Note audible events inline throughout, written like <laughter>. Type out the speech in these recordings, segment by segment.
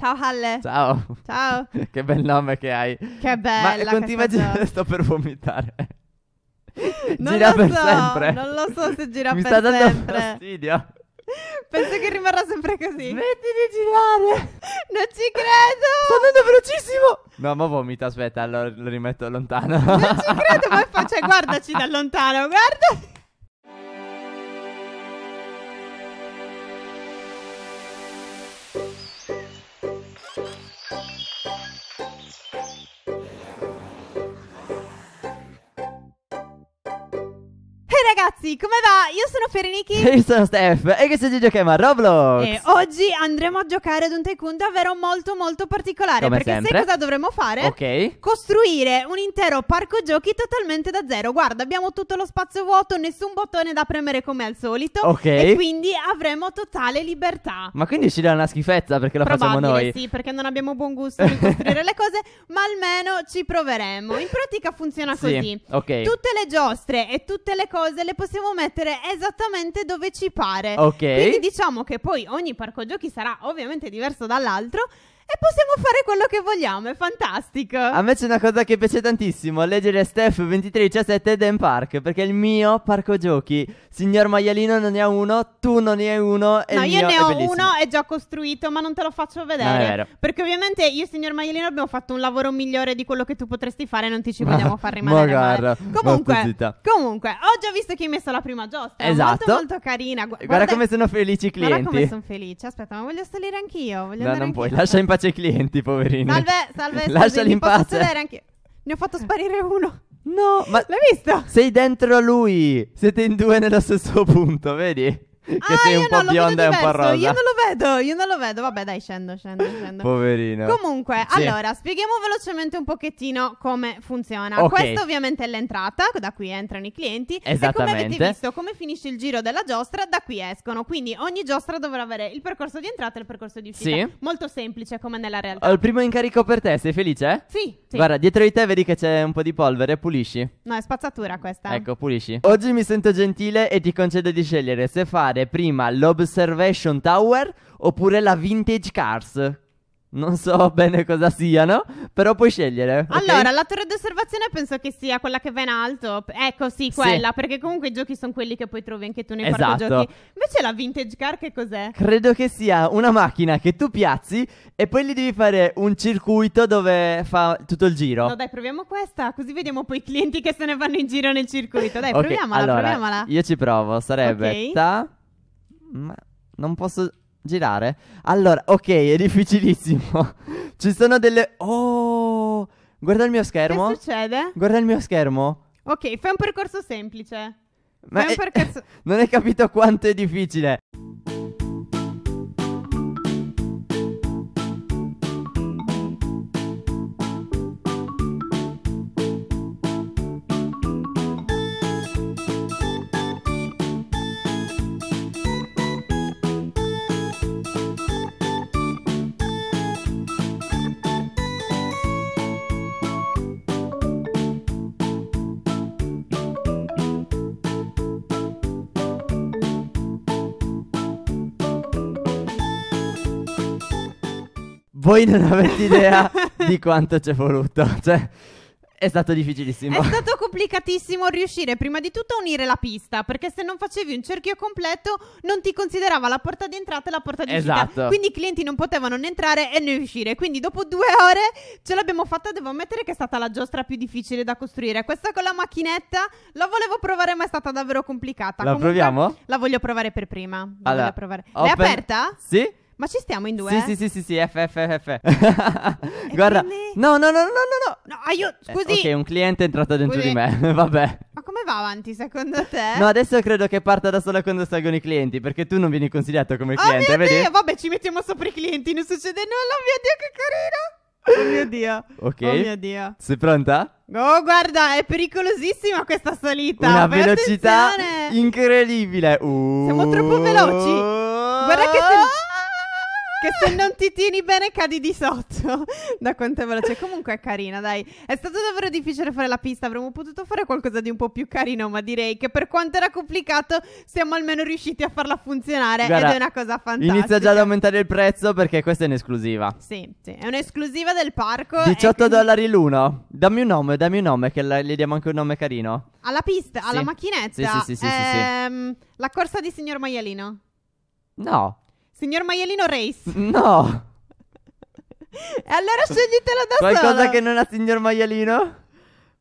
Ciao Halle. Ciao. Ciao. <laughs> che bel nome che hai. Che bello. Ma continua a girare, sto per vomitare. <laughs> Non gira per so, sempre. Non lo so se gira <laughs> Mi per sempre. Mi sta dando fastidio. Penso che rimarrà sempre così. Smetti di girare. Non ci credo. Sto andando velocissimo. No, ma vomita, aspetta, lo, lo rimetto lontano. Non ci credo, ma fa... Cioè, guardaci da lontano, guarda. ragazzi, come va? Io sono Ferenichi. E <laughs> io sono Steph. E che se giochiamo a Roblox. E oggi andremo a giocare ad un tycoon davvero molto molto particolare. Come perché sempre. sai cosa dovremmo fare? Ok. Costruire un intero parco giochi totalmente da zero. Guarda, abbiamo tutto lo spazio vuoto, nessun bottone da premere come al solito. Ok. E quindi avremo totale libertà. Ma quindi ci dà una schifezza perché lo facciamo noi. sì, perché non abbiamo buon gusto nel costruire le cose, <laughs> ma almeno ci proveremo. In pratica funziona sì, così. Ok. Tutte le giostre e tutte le cose le possiamo possiamo mettere esattamente dove ci pare. Ok. Quindi diciamo che poi ogni parco giochi sarà ovviamente diverso dall'altro e possiamo fare quello che vogliamo, è fantastico. A me c'è una cosa che piace tantissimo, leggere Steph 2317 ed Park, perché è il mio parco giochi. Signor Maialino non ne ha uno, tu non ne hai uno e No, io ne ho è uno, è già costruito, ma non te lo faccio vedere. Perché ovviamente io e signor Maialino abbiamo fatto un lavoro migliore di quello che tu potresti fare, non ti ci vogliamo far rimanere Magara, Comunque, comunque, ho già visto che hai messo la prima giostra, esatto. molto molto carina. guarda, guarda, come sono felici i clienti. Guarda come sono felice. Aspetta, ma voglio salire anch'io, voglio No, non anch'io. puoi, lascia in pace piace ai clienti, poverini. Salve, salve. Lasciali in pace. Anche... Ne ho fatto sparire uno. No, ma l'hai visto? Sei dentro a lui. Siete in due nello stesso punto, vedi? Ah, che ah, sei un po' no, bionda e un po' rosa. Io non vedo, io non lo vedo. Vabbè, dai, scendo, scendo, scendo. Poverino. Comunque, sì. allora, spieghiamo velocemente un pochettino come funziona. Okay. Questa ovviamente è l'entrata, da qui entrano i clienti. E come avete visto, come finisce il giro della giostra, da qui escono. Quindi ogni giostra dovrà avere il percorso di entrata e il percorso di uscita. Sì. Molto semplice, come nella realtà. Ho il primo incarico per te, sei felice? Sì, sì. Guarda, dietro di te vedi che c'è un po' di polvere, pulisci. No, è spazzatura questa. Ecco, pulisci. Oggi mi sento gentile e ti concedo di scegliere se fare prima l'observation tower oppure la vintage cars. Non so <laughs> bene cosa siano, però puoi scegliere. Okay? Allora, la torre d'osservazione penso che sia quella che va in alto. Ecco, sì, quella, sì. perché comunque i giochi sono quelli che poi trovi anche tu nei esatto. giochi. Invece la vintage car che cos'è? Credo che sia una macchina che tu piazzi e poi gli devi fare un circuito dove fa tutto il giro. No, dai, proviamo questa, così vediamo poi i clienti che se ne vanno in giro nel circuito. Dai, okay, proviamola, allora, proviamola. Io ci provo, sarebbe okay. ta Ma non posso Girare? Allora, ok, è difficilissimo. <laughs> Ci sono delle... Oh! Guarda il mio schermo. Che succede? Guarda il mio schermo. Ok, fai un percorso semplice. Ma è... percorso... <laughs> non hai capito quanto è difficile. Voi non avete idea <laughs> di quanto ci è voluto. Cioè, è stato difficilissimo. È stato complicatissimo riuscire prima di tutto a unire la pista, perché se non facevi un cerchio completo non ti considerava la porta di entrata e la porta di esatto. uscita. Quindi i clienti non potevano né entrare né uscire. Quindi dopo due ore ce l'abbiamo fatta, devo ammettere che è stata la giostra più difficile da costruire. Questa con la macchinetta la volevo provare ma è stata davvero complicata. La Comunque, proviamo? La voglio provare per prima. La allora, provare. Open... È aperta? Sì. Ma ci stiamo in due? Sì, eh? sì, sì, sì, sì, F, F, F, <laughs> <laughs> Guarda. No, no, no, no, no, no. No, io, eh, scusi. ok, un cliente è entrato dentro di me, <laughs> vabbè. Ma come va avanti secondo te? No, adesso credo che parta da sola quando salgono i clienti, perché tu non vieni consigliato come oh, cliente, oh, mio vedi? Dio, vabbè, ci mettiamo sopra i clienti, non succede nulla, oh, mio Dio, che carino. Oh mio Dio. Ok. Oh mio Dio. Sei pronta? Oh, guarda, è pericolosissima questa salita. Una Fai velocità attenzione. incredibile. Uh. Siamo troppo veloci. Guarda che se che se non ti tieni bene cadi di sotto. <laughs> da quanto è veloce. Comunque è carina, dai. È stato davvero difficile fare la pista, avremmo potuto fare qualcosa di un po' più carino, ma direi che per quanto era complicato siamo almeno riusciti a farla funzionare Guarda, ed è una cosa fantastica. Inizia già ad aumentare il prezzo perché questa è un'esclusiva. Sì, sì, è un'esclusiva del parco. 18 quindi... dollari l'uno. Dammi un nome, dammi un nome che gli diamo anche un nome carino. Alla pista, alla macchinetta. Sì, sì, sì, sì, ehm, sì, sì. Ehm, la corsa di signor Maialino. No. Signor Maialino Race. No. E allora sceglitelo da Qualcosa solo. Qualcosa che non ha signor Maialino?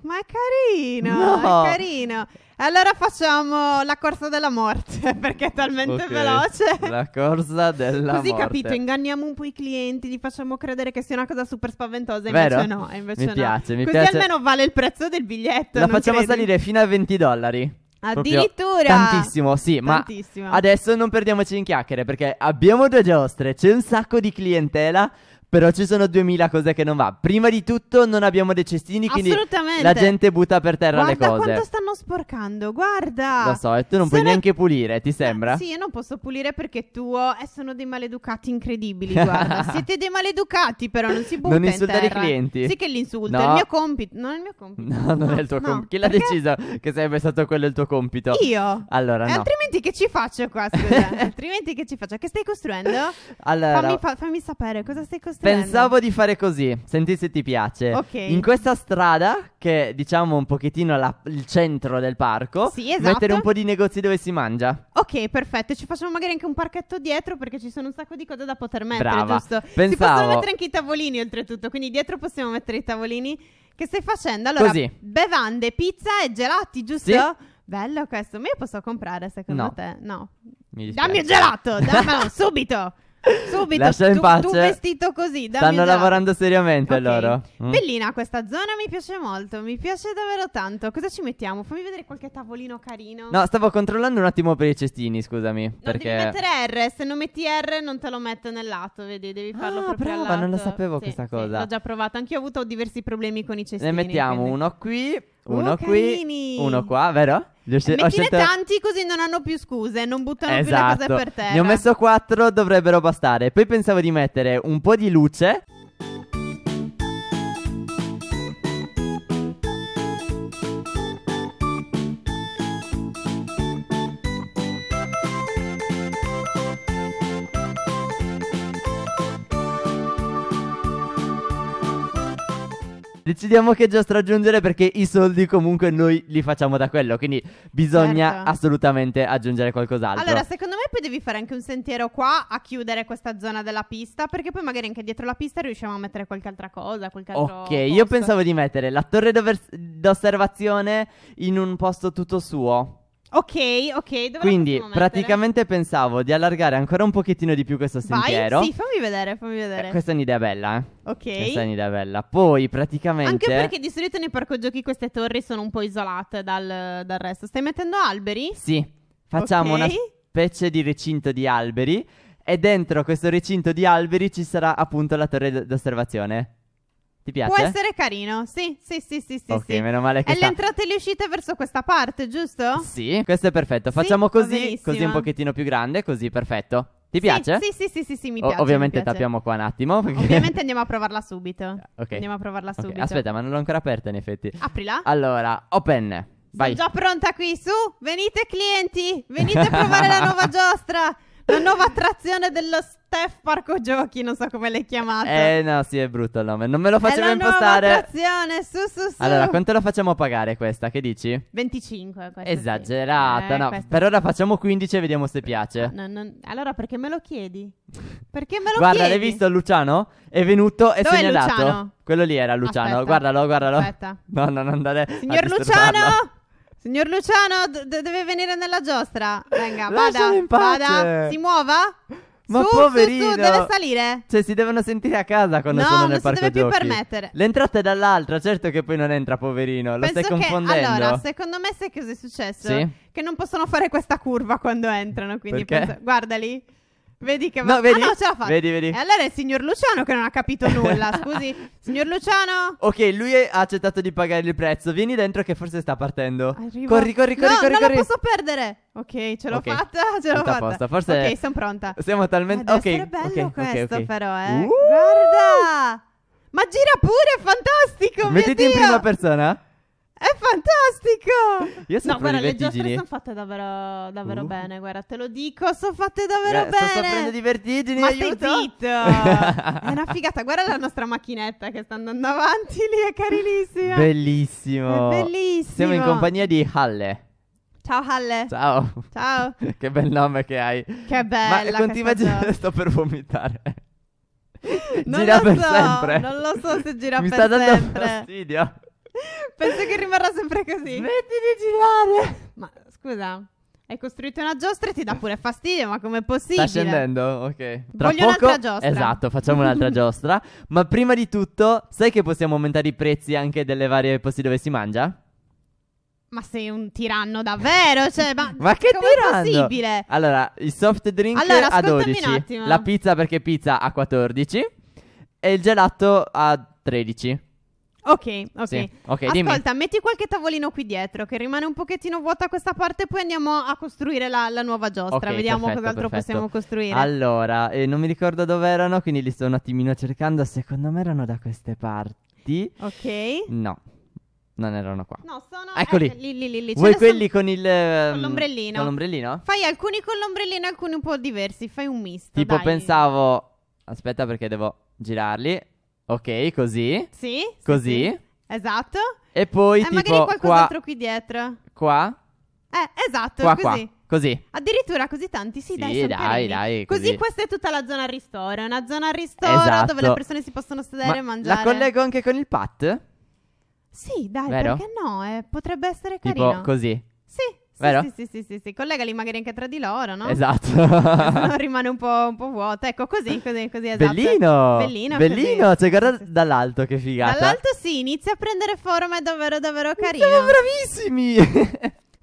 Ma è carino, no. è carino. Allora facciamo la corsa della morte <laughs> perché è talmente okay. veloce. La corsa della Così, morte. Così capito, inganniamo un po' i clienti, gli facciamo credere che sia una cosa super spaventosa. Vero? Invece no, invece mi no. Piace, mi Così piace. almeno vale il prezzo del biglietto. La facciamo credi? salire fino a 20 dollari. Addirittura tantissimo, sì, tantissimo. ma adesso non perdiamoci in chiacchiere perché abbiamo due giostre, c'è un sacco di clientela, però ci sono 2000 cose che non va. Prima di tutto non abbiamo dei cestini, quindi la gente butta per terra guarda le cose. Guarda quanto stanno sporcando, guarda. Lo so, e tu non sono... puoi neanche pulire, ti sembra? Eh, sì, io non posso pulire perché tu eh, sono dei maleducati incredibili, <laughs> guarda. Siete dei maleducati, però non si butta Non insultare i clienti. Sì che li insulta, no. è il mio compito. Non è il mio compito. No, non no, è il tuo no. compito. Chi l'ha perché... deciso che sarebbe stato quello il tuo compito? Io. Allora, eh, no. altrimenti che ci faccio qua, scusa? <laughs> altrimenti che ci faccio? Che stai costruendo? Allora. Fammi, fa- fammi sapere cosa stai costruendo Pensavo di fare così, senti se ti piace. Ok. In questa strada, che è, diciamo un pochettino la- il centro del parco, Sì, esatto. mettere un po' di negozi dove si mangia. Ok, perfetto. Ci facciamo magari anche un parchetto dietro perché ci sono un sacco di cose da poter mettere, Brava. giusto? Si Pensavo- possono mettere anche i tavolini oltretutto, quindi dietro possiamo mettere i tavolini. Che stai facendo? Allora, Così. bevande, pizza e gelati, giusto? Sì. Bello questo, ma io posso comprare secondo No. te? No. Mi dispiace. Dammi il gelato, dammelo <laughs> subito. Subito, Lascia in tu, pace. tu vestito così. Stanno già. lavorando seriamente okay. loro. Mm. Bellina questa zona, mi piace molto, mi piace davvero tanto. Cosa ci mettiamo? Fammi vedere qualche tavolino carino. No, stavo controllando un attimo per i cestini, scusami. Non perché... devi mettere R, se non metti R non te lo metto nel lato, vedi, devi ah, farlo ah, proprio brava, non lo sapevo sì, questa cosa. Sì, l'ho già provato, anch'io ho avuto diversi problemi con i cestini. Ne mettiamo quindi. uno qui Oh, uno oh, qui, carini. uno qua, vero? Ho scel- Mettine ho scelto... tanti così non hanno più scuse, non buttano esatto. più le cose esatto. per terra. Ne ho messo quattro, dovrebbero bastare. Poi pensavo di mettere un po' di luce. Decidiamo che già aggiungere perché i soldi comunque noi li facciamo da quello, quindi bisogna certo. assolutamente aggiungere qualcos'altro. Allora, secondo me poi devi fare anche un sentiero qua a chiudere questa zona della pista, perché poi magari anche dietro la pista riusciamo a mettere qualche altra cosa, qualche altro Ok, posto. io pensavo di mettere la torre d'osservazione in un posto tutto suo. Ok, ok. Dove Quindi praticamente pensavo di allargare ancora un pochettino di più questo sentiero. Vai? Sì, fammi vedere, fammi eh, vedere. Eh, questa è un'idea bella, eh. Ok. Questa è un'idea bella. Poi praticamente... Anche perché di solito nei parco giochi queste torri sono un po' isolate dal, dal resto. Stai mettendo alberi? Sì. Facciamo okay. una specie di recinto di alberi e dentro questo recinto di alberi ci sarà appunto la torre d- d'osservazione. Ti piace? Può essere carino, sì, sì, sì, sì, sì. Ok, sì. meno male che... E sta... entrate e le uscite verso questa parte, giusto? Sì, questo è perfetto. Facciamo sì, così, così un pochettino più grande, così, perfetto. Ti piace? Sì, sì, sì, sì, sì mi piace. O- ovviamente mi piace. tappiamo qua un attimo. Perché... Ovviamente andiamo a provarla subito. <laughs> Ok. Andiamo a provarla subito. Okay. Aspetta, ma non l'ho ancora aperta in effetti. Aprila. Allora, open. Vai. Sono già pronta qui, su, venite clienti, venite a provare la nuova <laughs> giostra, la nuova attrazione dello stato Steph Parco Giochi, non so come l'hai chiamato. Eh no, sì, è brutto il nome. Non me lo facciamo è impostare. Su, su, su. Allora, quanto la facciamo pagare questa? Che dici? 25. Esagerata, sì. Eh, no. Questa... Per ora facciamo 15 e vediamo se piace. No, no, allora, perché me lo chiedi? Perché me lo Guarda, chiedi? Guarda, l'hai visto Luciano? È venuto e Dove segnalato. Luciano? Quello lì era Luciano. Aspetta. Guardalo, guardalo. Aspetta. No, no, non andare. Signor Luciano! Signor Luciano, d- deve venire nella giostra. Venga, vada, vada. Si muova? Ma su, poverino! Su, su, deve salire! Cioè, si devono sentire a casa quando no, sono nel parco giochi. No, non si deve più permettere. L'entrata è dall'altra, certo che poi non entra, poverino. Lo Penso stai confondendo. Che, allora, secondo me sai cosa è successo? Sì? Che non possono fare questa curva quando entrano, quindi... Penso, guardali. Vedi che va. No, vedi? Ah, no, ce l'ha fatta. Vedi, vedi. E allora è il signor Luciano che non ha capito <laughs> nulla. Scusi, signor Luciano. Ok, lui ha accettato di pagare il prezzo. Vieni dentro che forse sta partendo. Arrivo. Corri, corri, corri, no, corri. non corri. la posso perdere. Ok, ce l'ho Ok. fatta, ce l'ho Tutta fatta. posto, forse- Ok, sono pronta. Siamo talmente Deve ok, essere bello ok, ok, questo ok. però, eh. Uh! Guarda! Ma gira pure, è fantastico, mio Mettiti in prima persona. È fantastico! Io sono no, guarda, le giostre sono fatte davvero, davvero uh. bene, guarda, te lo dico, sono fatte davvero Beh, bene. Sto soffrendo di vertigini, Ma aiuto! stai zitto! <laughs> è una figata, guarda la nostra macchinetta che sta andando avanti lì, è carinissima. Bellissimo. È bellissimo. Siamo in compagnia di Halle. Ciao Halle. Ciao. Ciao. <laughs> che bel nome che hai. Che bella. Ma continua a girare, <laughs> sto per vomitare. Non gira per so, sempre. Non lo so se gira Mi per sempre. Mi sta dando fastidio. <laughs> Penso che rimarrà sempre così. Smetti di girare. Ma scusa, hai costruito una giostra e ti dà pure fastidio, ma com'è possibile? Sta scendendo, ok. Tra Voglio poco, un'altra giostra. Esatto, facciamo un'altra <laughs> giostra. Ma prima di tutto, sai che possiamo aumentare i prezzi anche delle varie posti dove si mangia? Ma sei un tiranno davvero? Cioè, ma, <laughs> ma che tiranno? possibile? Allora, il soft drink allora, a 12, la pizza perché pizza a 14 e il gelato a 13. Ok, ok. Sì. okay Ascolta, dimmi. metti qualche tavolino qui dietro che rimane un pochettino vuota questa parte, poi andiamo a costruire la, la nuova giostra. Okay, Vediamo perfetto, cos'altro perfetto. possiamo costruire. Allora, eh, non mi ricordo dove erano, quindi li sto un attimino cercando. Secondo me erano da queste parti. Ok. No. Non erano qua. No, sono eh, Eccoli. Eh, lì, lì, lì, Vuoi quelli son... con il ehm, con l'ombrellino? Con l'ombrellino? Fai alcuni con l'ombrellino e alcuni un po' diversi, fai un misto. Tipo dai. pensavo Aspetta perché devo girarli. Ok, così. Sì. Così. Sì, esatto. E poi eh, tipo magari qualcos'altro qua, qui dietro. Qua? Eh, esatto, qua, così. Qua. Così. Addirittura così tanti, sì, sì dai, dai, dai così. così. questa è tutta la zona ristoro, è una zona ristoro esatto. dove le persone si possono sedere Ma e mangiare. La collego anche con il pat? Sì, dai, Vero? perché no? Eh, potrebbe essere carino. Tipo così. Sì, Vero? Sì, sì, sì, sì, sì, collegali magari anche tra di loro, no? Esatto. <laughs> rimane un po', un po', vuoto. Ecco, così, così, così, esatto. Bellino! Bellino, Bellino. Così. cioè guarda dall'alto che figata. Dall'alto sì, inizia a prendere forma, è davvero, davvero carino. Siamo bravissimi!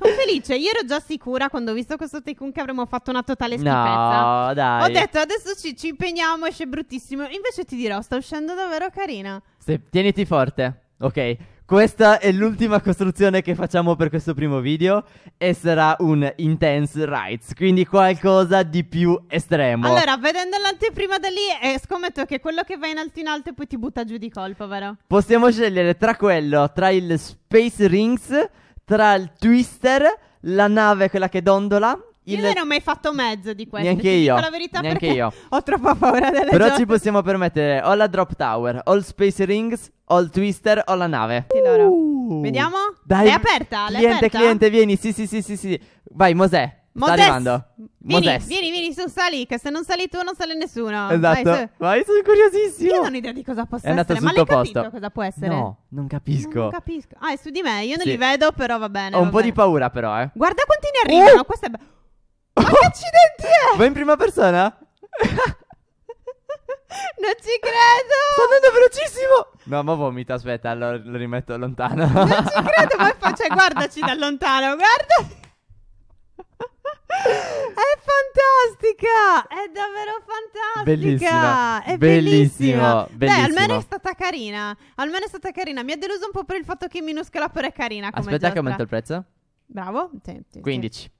Sono felice, io ero già sicura quando ho visto questo Tycoon che avremmo fatto una totale schifezza. No, dai. Ho detto adesso ci, ci impegniamo, esce bruttissimo. Invece ti dirò, sta uscendo davvero carina. Sì, tieniti forte, ok? Questa è l'ultima costruzione che facciamo per questo primo video e sarà un intense rights, quindi qualcosa di più estremo. Allora, vedendo l'anteprima da lì, eh, scommetto che quello che va in alto in alto e poi ti butta giù di colpo, vero? Possiamo scegliere tra quello, tra il Space Rings, tra il Twister, la nave quella che dondola, il... Io non ho mai fatto mezzo di queste. Neanche io. La verità neanche io. <laughs> Ho troppa paura delle Però gioche. ci possiamo permettere ho la drop tower, ho il space rings, o il twister, ho la nave. Sì, Laura. Uh, Vediamo? Dai. È aperta, Cliente, aperta? cliente, vieni. Sì, sì, sì, sì, sì. Vai, Mosè. Moses. Sta arrivando. Vieni, vieni, vieni, su, sali, che se non sali tu non sale nessuno. Esatto. Vai, su. Vai sono curiosissimo. Io non ho idea di cosa possa è essere, ma l'hai posto. capito cosa può essere? No, non capisco. Non capisco. Ah, è su di me, io non sì. li vedo, però va bene. Ho un po' di paura però, eh. Guarda quanti ne arrivano, oh! questo è bello. Ma che accidenti è? Va in prima persona? <laughs> Non ci credo! Sto andando velocissimo! No, ma vomita, aspetta, allora lo rimetto lontano. Non ci credo, ma <laughs> fa... cioè, guardaci da lontano, guarda! È fantastica! È davvero fantastica! Bellissima! È bellissima! bellissima. Beh, almeno è stata carina. Almeno è stata carina. Mi ha deluso un po' per il fatto che minuscola, però è carina. Aspetta, gioca. che aumento il prezzo? Bravo. Sì, 15. Sì.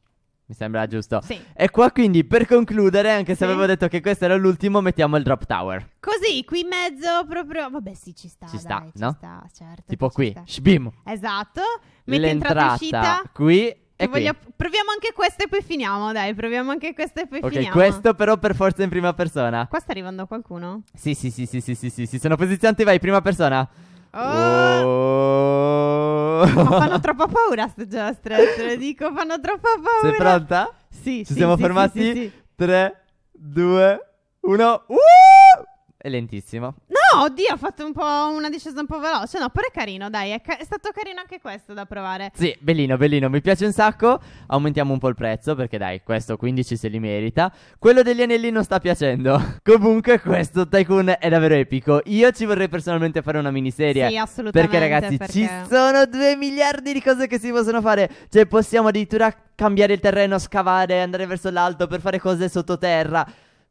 Mi sembra giusto. Sì. E qua quindi per concludere, anche se sì. avevo detto che questo era l'ultimo, mettiamo il drop tower. Così, qui in mezzo proprio... Vabbè sì, ci sta. Ci dai, no? ci Sta, certo. Tipo qui, shbim. Esatto. Metti L'entrata uscita. qui Voglio... Proviamo anche questo e poi finiamo, dai, proviamo anche questo e poi okay, finiamo. Ok, questo però per forza in prima persona. Qua sta arrivando qualcuno? Sì, sì, sì, sì, sì, sì, sì, sì, sono posizionati, vai, prima persona. Oh. fanno troppa paura queste giostre, te lo dico, fanno troppa paura. Sei pronta? Sì. Ci sì, siamo sì, fermati? Sì, 3, 2, 1. Uh! È lentissimo. No, oddio, ho fatto un po' una discesa un po' veloce. No, però è carino, dai, è, ca- è stato carino anche questo da provare. Sì, bellino, bellino, mi piace un sacco. Aumentiamo un po' il prezzo perché dai, questo 15 se li merita. Quello degli anelli non sta piacendo. <laughs> Comunque questo Tycoon è davvero epico. Io ci vorrei personalmente fare una miniserie. Sì, assolutamente. Perché ragazzi, perché... ci sono 2 miliardi di cose che si possono fare. Cioè possiamo addirittura cambiare il terreno, scavare, andare verso l'alto per fare cose sottoterra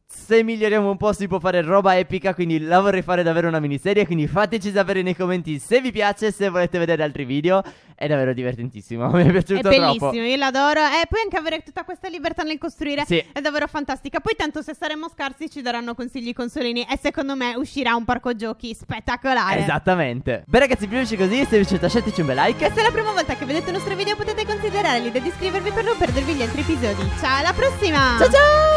se miglioriamo un po' si può fare roba epica, quindi la vorrei fare davvero una miniserie, quindi fateci sapere nei commenti se vi piace, se volete vedere altri video, è davvero divertentissimo, <laughs> mi è piaciuto è bellissimo, troppo. io l'adoro, e eh, poi anche avere tutta questa libertà nel costruire sì. è davvero fantastica, poi tanto se saremo scarsi ci daranno consigli consolini e secondo me uscirà un parco giochi spettacolare. Esattamente. Beh ragazzi, prima più così, se vi piace lasciateci un bel like. E se è la prima volta che vedete i nostri video potete considerare l'idea di iscrivervi per non perdervi gli altri episodi. Ciao, alla prossima! Ciao ciao!